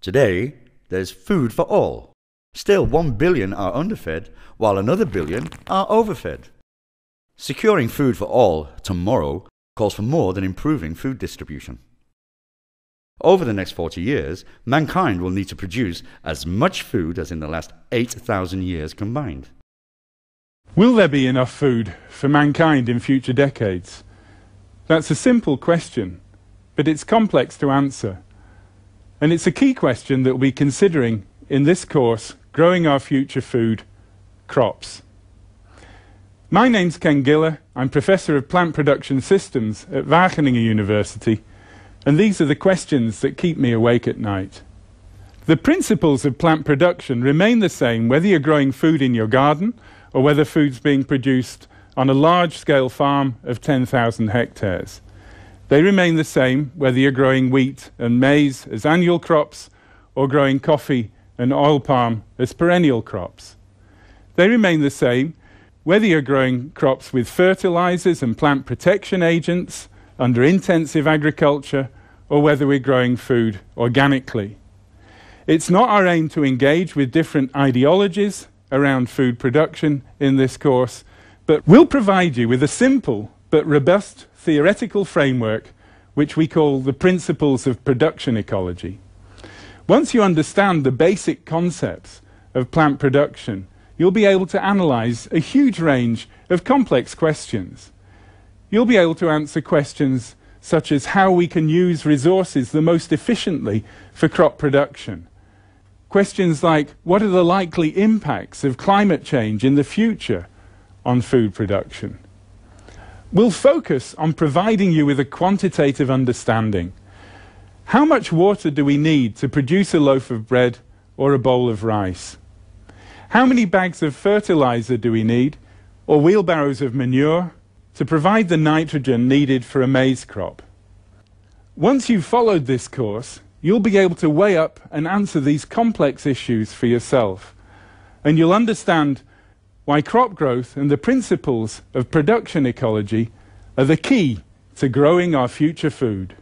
Today, there's food for all. Still, 1 billion are underfed, while another billion are overfed. Securing food for all tomorrow calls for more than improving food distribution. Over the next 40 years, mankind will need to produce as much food as in the last 8,000 years combined. Will there be enough food for mankind in future decades? That's a simple question, but it's complex to answer. And it's a key question that we'll be considering in this course, Growing Our Future Food Crops. My name's Ken Giller. I'm Professor of Plant Production Systems at Wageningen University, and these are the questions that keep me awake at night. The principles of plant production remain the same whether you're growing food in your garden or whether food's being produced on a large scale farm of 10,000 hectares. They remain the same whether you're growing wheat and maize as annual crops or growing coffee and oil palm as perennial crops. They remain the same whether you're growing crops with fertilizers and plant protection agents under intensive agriculture or whether we're growing food organically. It's not our aim to engage with different ideologies around food production in this course, but we'll provide you with a simple but robust theoretical framework which we call the principles of production ecology. Once you understand the basic concepts of plant production, you'll be able to analyze a huge range of complex questions. You'll be able to answer questions such as how we can use resources the most efficiently for crop production. Questions like what are the likely impacts of climate change in the future on food production? will focus on providing you with a quantitative understanding. How much water do we need to produce a loaf of bread or a bowl of rice? How many bags of fertilizer do we need or wheelbarrows of manure to provide the nitrogen needed for a maize crop? Once you've followed this course, you'll be able to weigh up and answer these complex issues for yourself. And you'll understand why crop growth and the principles of production ecology are the key to growing our future food.